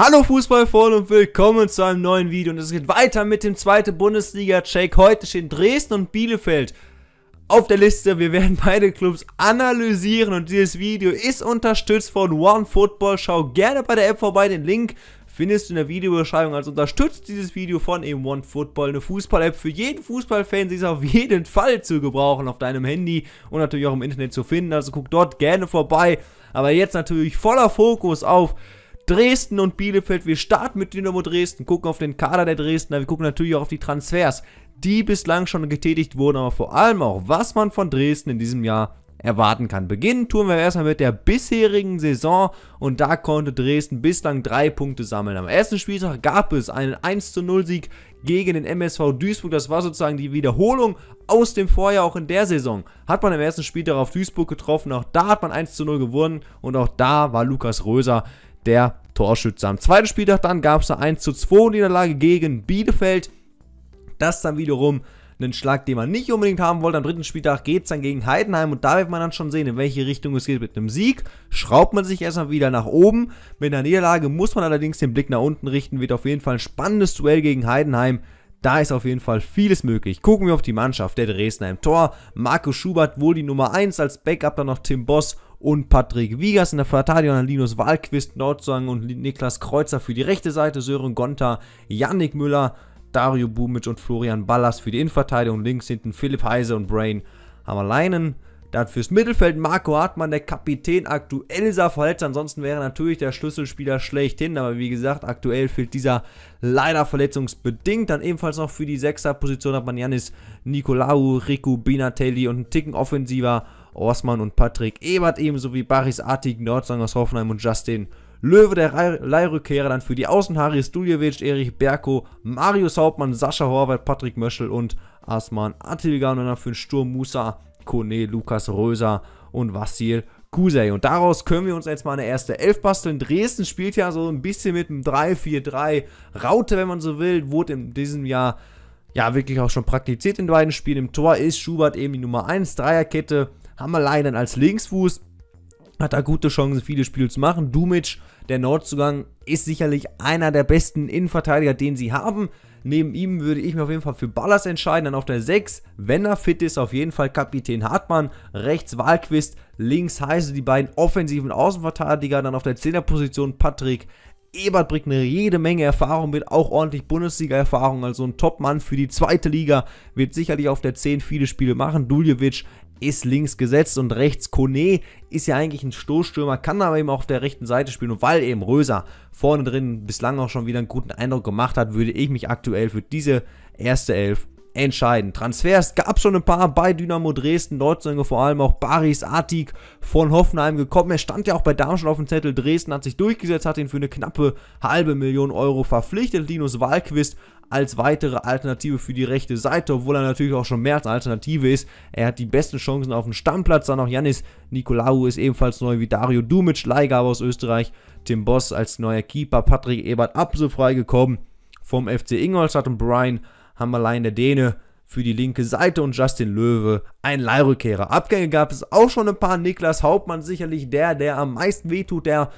Hallo Fußballfreunde und willkommen zu einem neuen Video und es geht weiter mit dem zweiten Bundesliga-Check. Heute stehen Dresden und Bielefeld auf der Liste. Wir werden beide Clubs analysieren und dieses Video ist unterstützt von OneFootball. Schau gerne bei der App vorbei, den Link findest du in der Videobeschreibung. Also unterstützt dieses Video von eben OneFootball, eine Fußball-App für jeden Fußballfan. Sie ist auf jeden Fall zu gebrauchen auf deinem Handy und natürlich auch im Internet zu finden. Also guck dort gerne vorbei. Aber jetzt natürlich voller Fokus auf Dresden und Bielefeld. Wir starten mit Dynamo Dresden, gucken auf den Kader der Dresdner, wir gucken natürlich auch auf die Transfers, die bislang schon getätigt wurden, aber vor allem auch, was man von Dresden in diesem Jahr erwarten kann. Beginnen tun wir erstmal mit der bisherigen Saison und da konnte Dresden bislang drei Punkte sammeln. Am ersten Spieltag gab es einen 1 0 Sieg gegen den MSV Duisburg. Das war sozusagen die Wiederholung aus dem Vorjahr, auch in der Saison. Hat man im ersten Spieltag auf Duisburg getroffen, auch da hat man 1 zu 0 gewonnen und auch da war Lukas Röser der Torschütze. Am zweiten Spieltag dann gab es eine 1 zu 2 Niederlage gegen Bielefeld. Das dann wiederum einen Schlag, den man nicht unbedingt haben wollte. Am dritten Spieltag geht es dann gegen Heidenheim und da wird man dann schon sehen, in welche Richtung es geht. Mit einem Sieg schraubt man sich erstmal wieder nach oben. Mit einer Niederlage muss man allerdings den Blick nach unten richten. Wird auf jeden Fall ein spannendes Duell gegen Heidenheim. Da ist auf jeden Fall vieles möglich. Gucken wir auf die Mannschaft der Dresdner im Tor. Marco Schubert wohl die Nummer 1 als Backup, dann noch Tim Boss und Patrick Wiegers in der Verteidigung, Linus Wahlquist, Nordzang und Niklas Kreuzer für die rechte Seite, Sören Gonta, Yannick Müller, Dario Bumic und Florian Ballas für die Innenverteidigung, links hinten Philipp Heise und Brain Hammerleinen. Dann fürs Mittelfeld Marco Hartmann, der Kapitän, aktuell ist er verletzt. Ansonsten wäre natürlich der Schlüsselspieler schlechthin. Aber wie gesagt, aktuell fehlt dieser leider verletzungsbedingt. Dann ebenfalls noch für die Sechser-Position hat man Janis Nicolaou, Riku Binatelli und einen Ticken offensiver Osman und Patrick Ebert ebenso wie Baris Artig, Nordsang aus Hoffenheim und Justin Löwe, der Leihrückkehrer dann für die Außen, Haris Duljewitsch, Erich Berko, Marius Hauptmann, Sascha Horvath, Patrick Möschel und Asman Atilgan und dann für den Sturm Musa, Kone, Lukas Röser und Vassil Kusey. Und daraus können wir uns jetzt mal eine erste Elf basteln. Dresden spielt ja so ein bisschen mit einem 3-4-3. Raute, wenn man so will, wurde in diesem Jahr ja wirklich auch schon praktiziert in beiden Spielen. Im Tor ist Schubert eben die Nummer 1, Dreierkette. Hammerleinen als Linksfuß hat da gute Chancen, viele Spiele zu machen. Dumic, der Nordzugang, ist sicherlich einer der besten Innenverteidiger, den sie haben. Neben ihm würde ich mich auf jeden Fall für Ballas entscheiden. Dann auf der 6, wenn er fit ist, auf jeden Fall Kapitän Hartmann. Rechts Wahlquist, links heißen die beiden offensiven Außenverteidiger. Dann auf der 10er Position Patrick Ebert bringt eine jede Menge Erfahrung mit, auch ordentlich Bundesliga-Erfahrung, also ein Top-Mann für die zweite Liga, wird sicherlich auf der 10 viele Spiele machen. Duljevic ist links gesetzt und rechts Kone ist ja eigentlich ein Stoßstürmer, kann aber eben auch auf der rechten Seite spielen. Und weil eben Röser vorne drin bislang auch schon wieder einen guten Eindruck gemacht hat, würde ich mich aktuell für diese erste Elf entscheiden. Transfers gab schon ein paar bei Dynamo Dresden. Dort vor allem auch Baris Artig von Hoffenheim gekommen. Er stand ja auch bei Darmstadt auf dem Zettel. Dresden hat sich durchgesetzt, hat ihn für eine knappe halbe Million Euro verpflichtet. Linus Wahlquist als weitere Alternative für die rechte Seite, obwohl er natürlich auch schon mehr als Alternative ist. Er hat die besten Chancen auf dem Stammplatz. Dann auch Janis Nikolaou ist ebenfalls neu wie Dario Dumic, Leihgabe aus Österreich. Tim Boss als neuer Keeper, Patrick Ebert abso freigekommen vom FC Ingolstadt und Brian haben allein der Däne für die linke Seite und Justin Löwe ein Leihrückkehrer. Abgänge gab es auch schon ein paar. Niklas Hauptmann sicherlich der, der am meisten wehtut, der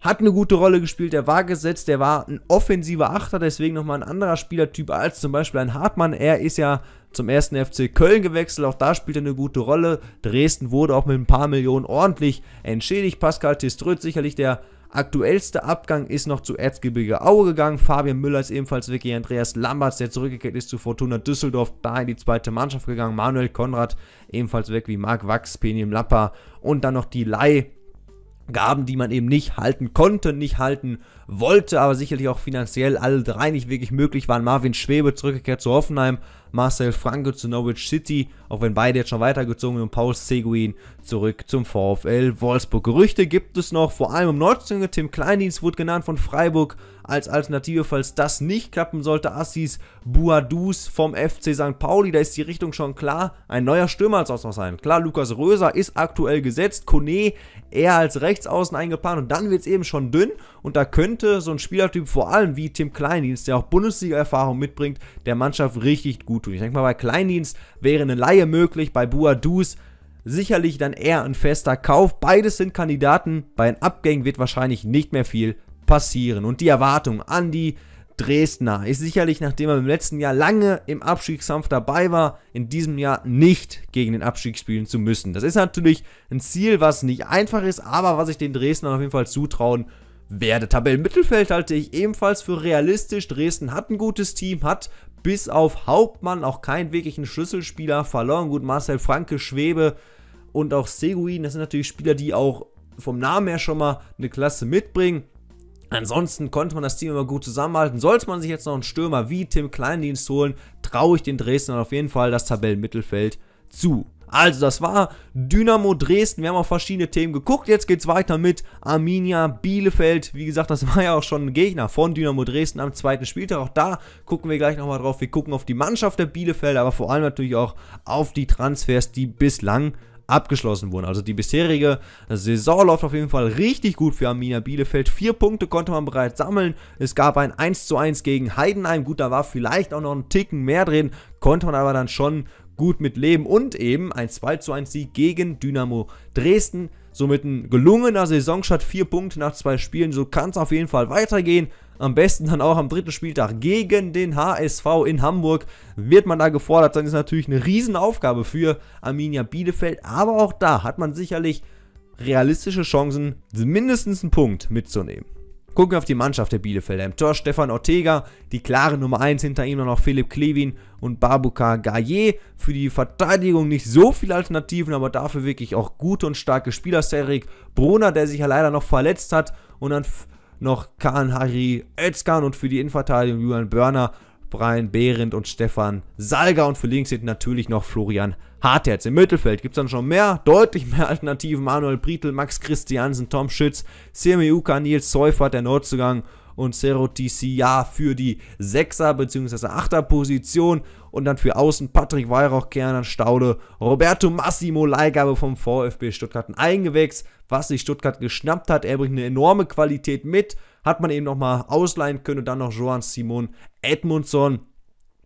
hat eine gute Rolle gespielt, der war gesetzt, der war ein offensiver Achter, deswegen nochmal ein anderer Spielertyp als zum Beispiel ein Hartmann. Er ist ja zum ersten FC Köln gewechselt, auch da spielt er eine gute Rolle. Dresden wurde auch mit ein paar Millionen ordentlich entschädigt. Pascal Tiströth sicherlich der Aktuellster Abgang ist noch zu Erzgebirge Aue gegangen. Fabian Müller ist ebenfalls weg. Andreas Lamberts, der zurückgekehrt ist zu Fortuna Düsseldorf, da in die zweite Mannschaft gegangen. Manuel Konrad ebenfalls weg wie Marc Wachs, Penium Lappa und dann noch die Leihgaben, die man eben nicht halten konnte, nicht halten wollte, aber sicherlich auch finanziell alle drei nicht wirklich möglich waren. Marvin Schwebe zurückgekehrt zu Hoffenheim, Marcel Franke zu Norwich City, auch wenn beide jetzt schon weitergezogen sind, Paul Seguin zurück zum VfL Wolfsburg. Gerüchte gibt es noch, vor allem um Neuzugänge, Tim Kleindienst wurde genannt von Freiburg als Alternative, falls das nicht klappen sollte, Assis Buadus vom FC St. Pauli, da ist die Richtung schon klar, ein neuer Stürmer als Ausmaß sein. Klar, Lukas Röser ist aktuell gesetzt, Kone eher als Rechtsaußen eingeplant und dann wird es eben schon dünn und da könnte so ein Spielertyp, vor allem wie Tim Kleindienst, der auch Bundesliga-Erfahrung mitbringt, der Mannschaft richtig gut tun. Ich denke mal, bei Kleindienst wäre eine Laie möglich, bei Buadus sicherlich dann eher ein fester Kauf. Beides sind Kandidaten. Bei den Abgängen wird wahrscheinlich nicht mehr viel passieren. Und die Erwartung an die Dresdner ist sicherlich, nachdem er im letzten Jahr lange im Abstiegskampf dabei war, in diesem Jahr nicht gegen den Abstieg spielen zu müssen. Das ist natürlich ein Ziel, was nicht einfach ist, aber was ich den Dresdner auf jeden Fall zutrauen werde. Tabellenmittelfeld halte ich ebenfalls für realistisch. Dresden hat ein gutes Team, hat bis auf Hauptmann auch keinen wirklichen Schlüsselspieler verloren. Gut, Marcel Franke, Schwebe und auch Seguin, das sind natürlich Spieler, die auch vom Namen her schon mal eine Klasse mitbringen. Ansonsten konnte man das Team immer gut zusammenhalten. Sollte man sich jetzt noch einen Stürmer wie Tim Kleindienst holen, traue ich den Dresdnern auf jeden Fall das Tabellenmittelfeld zu. Also, das war Dynamo Dresden. Wir haben auf verschiedene Themen geguckt. Jetzt geht es weiter mit Arminia Bielefeld. Wie gesagt, das war ja auch schon ein Gegner von Dynamo Dresden am zweiten Spieltag. Auch da gucken wir gleich nochmal drauf. Wir gucken auf die Mannschaft der Bielefelder, aber vor allem natürlich auch auf die Transfers, die bislang abgeschlossen wurden. Also die bisherige Saison läuft auf jeden Fall richtig gut für Arminia Bielefeld. Vier Punkte konnte man bereits sammeln. Es gab ein 1 zu 1 gegen Heidenheim. Gut, da war vielleicht auch noch ein Ticken mehr drin, konnte man aber dann schon gut mit leben und eben ein 2 zu 1 Sieg gegen Dynamo Dresden. Somit ein gelungener Saisonstart, vier Punkte nach zwei Spielen, so kann es auf jeden Fall weitergehen. Am besten dann auch am dritten Spieltag gegen den HSV in Hamburg wird man da gefordert sein. Ist natürlich eine Riesenaufgabe für Arminia Bielefeld, aber auch da hat man sicherlich realistische Chancen, mindestens einen Punkt mitzunehmen. Gucken wir auf die Mannschaft der Bielefelder. Im Tor Stefan Ortega, die klare Nummer 1 hinter ihm, dann noch Philipp Klevin und Babuka Gaye. Für die Verteidigung nicht so viele Alternativen, aber dafür wirklich auch gute und starke Spieler. Serik Brunner, der sich ja leider noch verletzt hat und dann noch Kahn Harry Özkan und für die Innenverteidigung Julian Börner Brian Behrendt und Stefan Salga und für links steht natürlich noch Florian Hartherz. Im Mittelfeld gibt es dann schon mehr, deutlich mehr Alternativen. Manuel Britel, Max Christiansen, Tom Schütz, CMU Uka, Nils Seufert, der Nordzugang und Cero ja für die 6er bzw. 8er Position und dann für außen Patrick Weihrauch, Kernan Staude, Roberto Massimo, Leihgabe vom VfB Stuttgart. Ein Eingewächs, was sich Stuttgart geschnappt hat. Er bringt eine enorme Qualität mit, hat man eben nochmal ausleihen können und dann noch Johann Simon Edmundsson.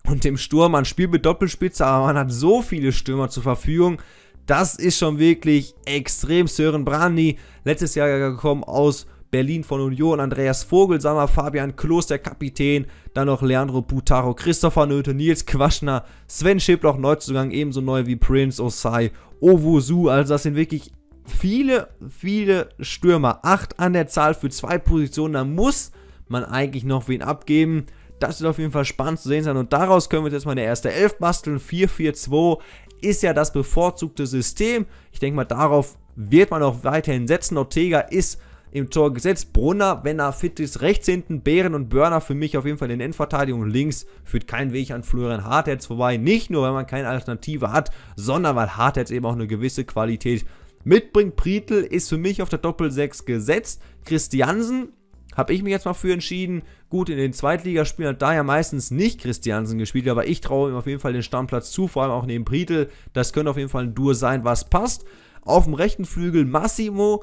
Und dem Sturm, man spielt mit Doppelspitze, aber man hat so viele Stürmer zur Verfügung. Das ist schon wirklich extrem Sören Brandi, letztes Jahr gekommen aus Berlin von Union, Andreas Vogelsammer, Fabian Klos, der Kapitän, dann noch Leandro Butaro, Christopher Nöte, Nils Quaschner, Sven Schiploch, Neuzugang ebenso neu wie Prince Osai, Owosu, also das sind wirklich viele, viele Stürmer. Acht an der Zahl für zwei Positionen, da muss man eigentlich noch wen abgeben. Das wird auf jeden Fall spannend zu sehen sein und daraus können wir jetzt mal eine erste Elf basteln. 4-4-2 ist ja das bevorzugte System. Ich denke mal, darauf wird man auch weiterhin setzen. Ortega ist im Tor gesetzt. Brunner, wenn er fit ist, rechts hinten. Bären und Börner für mich auf jeden Fall in der Endverteidigung. Links führt kein Weg an Florian Hartherz vorbei. Nicht nur, weil man keine Alternative hat, sondern weil Hartherz eben auch eine gewisse Qualität mitbringt. Prietl ist für mich auf der Doppel-6 gesetzt. Christiansen habe ich mich jetzt mal für entschieden. Gut, in den Zweitligaspielen hat da ja meistens nicht Christiansen gespielt, aber ich traue ihm auf jeden Fall den Stammplatz zu, vor allem auch neben Britel. Das könnte auf jeden Fall ein Dur sein, was passt. Auf dem rechten Flügel Massimo,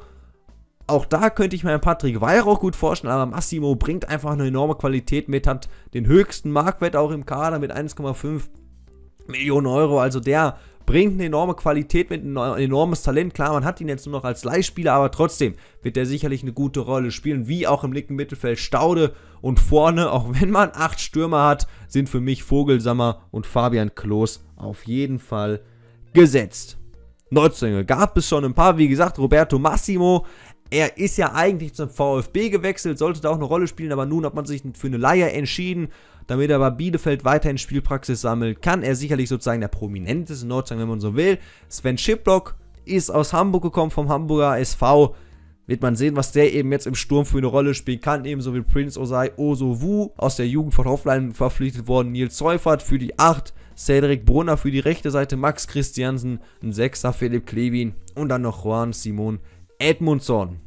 auch da könnte ich mir einen Patrick Weihrauch gut vorstellen, aber Massimo bringt einfach eine enorme Qualität mit, hat den höchsten Marktwert auch im Kader mit 1,5 Millionen Euro. Also der bringt eine enorme Qualität mit, ein enormes Talent. Klar, man hat ihn jetzt nur noch als Leihspieler, aber trotzdem wird er sicherlich eine gute Rolle spielen, wie auch im linken Mittelfeld Staude und vorne, auch wenn man acht Stürmer hat, sind für mich Vogelsammer und Fabian Klos auf jeden Fall gesetzt. Neuzugänge gab es schon ein paar, wie gesagt, Roberto Massimo, er ist ja eigentlich zum VfB gewechselt, sollte da auch eine Rolle spielen, aber nun hat man sich für eine Leier entschieden. Damit er bei Bielefeld weiterhin Spielpraxis sammelt, kann er sicherlich sozusagen der prominenteste Nordstern, wenn man so will. Sven Schiplock ist aus Hamburg gekommen, vom Hamburger SV. Wird man sehen, was der eben jetzt im Sturm für eine Rolle spielen kann. Ebenso wie Prince Osei Wu aus der Jugend von Hoffline verpflichtet worden. Nils Seufert für die 8. Cedric Brunner für die rechte Seite. Max Christiansen, ein 6er Philipp Klevin und dann noch Juan Simon Edmundson.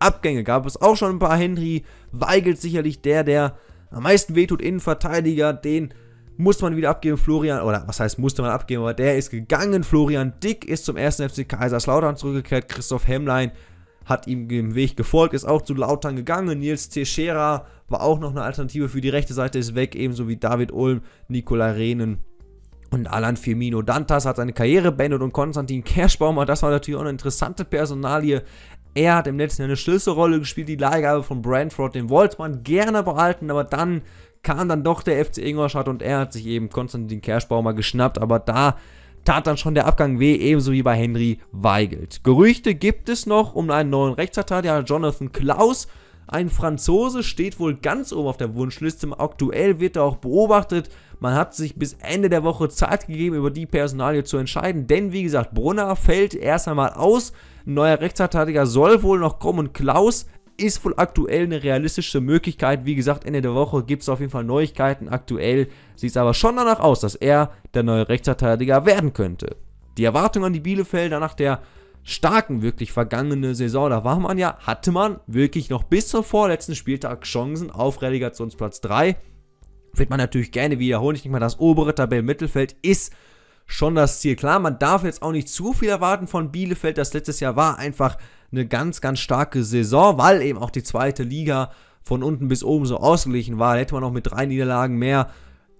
Abgänge gab es auch schon ein paar. Henry Weigelt sicherlich der, der am meisten wehtut. Innenverteidiger, den musste man wieder abgeben. Florian, oder was heißt musste man abgeben, aber der ist gegangen. Florian Dick ist zum 1. FC Kaiserslautern zurückgekehrt. Christoph Hemmlein hat ihm den Weg gefolgt, ist auch zu Lautern gegangen. Nils Teixeira war auch noch eine Alternative für die rechte Seite, ist weg, ebenso wie David Ulm, Nikola Rehnen und Alan Firmino Dantas hat seine Karriere beendet und Konstantin Kerschbaumer, das war natürlich auch eine interessante Personalie. Er hat im letzten Jahr eine Schlüsselrolle gespielt, die Leihgabe von Brentford, den wollte man gerne behalten, aber dann kam dann doch der FC Ingolstadt und er hat sich eben Konstantin Kerschbaumer geschnappt, aber da tat dann schon der Abgang weh, ebenso wie bei Henry Weigelt. Gerüchte gibt es noch um einen neuen Rechtsverteidiger, Jonathan Klaus, ein Franzose steht wohl ganz oben auf der Wunschliste. Aktuell wird er auch beobachtet. Man hat sich bis Ende der Woche Zeit gegeben, über die Personalie zu entscheiden. Denn wie gesagt, Brunner fällt erst einmal aus. Ein neuer Rechtsverteidiger soll wohl noch kommen. Und Klaus ist wohl aktuell eine realistische Möglichkeit. Wie gesagt, Ende der Woche gibt es auf jeden Fall Neuigkeiten. Aktuell sieht es aber schon danach aus, dass er der neue Rechtsverteidiger werden könnte. Die Erwartungen an die Bielefelder nach der starken, wirklich vergangene Saison, da war man ja, hatte man wirklich noch bis zum vorletzten Spieltag Chancen auf Relegationsplatz 3. Wird man natürlich gerne wiederholen. Ich denke mal, das obere Tabellenmittelfeld ist schon das Ziel. Klar, man darf jetzt auch nicht zu viel erwarten von Bielefeld. Das letztes Jahr war einfach eine ganz, ganz starke Saison, weil eben auch die zweite Liga von unten bis oben so ausgeglichen war. Da hätte man auch mit drei Niederlagen mehr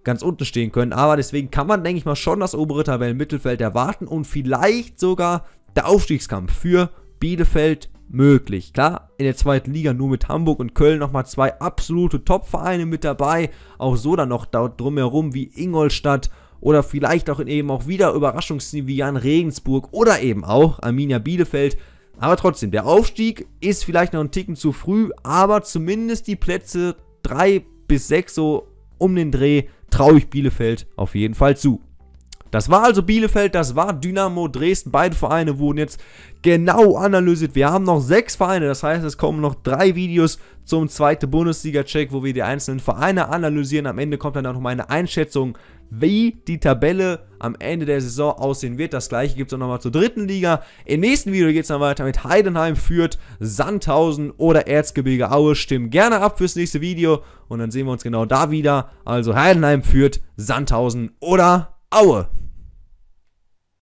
ganz unten stehen können. Aber deswegen kann man, denke ich mal, schon das obere Tabellenmittelfeld erwarten und vielleicht sogar der Aufstiegskampf für Bielefeld möglich. Klar, in der zweiten Liga nur mit Hamburg und Köln nochmal zwei absolute Top-Vereine mit dabei. Auch so dann noch da drumherum wie Ingolstadt oder vielleicht auch in eben auch wieder Überraschungsteam wie Jan Regensburg oder eben auch Arminia Bielefeld. Aber trotzdem, der Aufstieg ist vielleicht noch ein Ticken zu früh, aber zumindest die Plätze 3 bis 6 so um den Dreh traue ich Bielefeld auf jeden Fall zu. Das war also Bielefeld, das war Dynamo Dresden. Beide Vereine wurden jetzt genau analysiert. Wir haben noch sechs Vereine, das heißt, es kommen noch drei Videos zum zweiten Bundesliga-Check, wo wir die einzelnen Vereine analysieren. Am Ende kommt dann auch noch meine Einschätzung, wie die Tabelle am Ende der Saison aussehen wird. Das gleiche gibt es auch nochmal zur dritten Liga. Im nächsten Video geht es dann weiter mit Heidenheim, Fürth, Sandhausen oder Erzgebirge Aue. Stimmen gerne ab fürs nächste Video und dann sehen wir uns genau da wieder. Also Heidenheim, Fürth, Sandhausen oder Aua!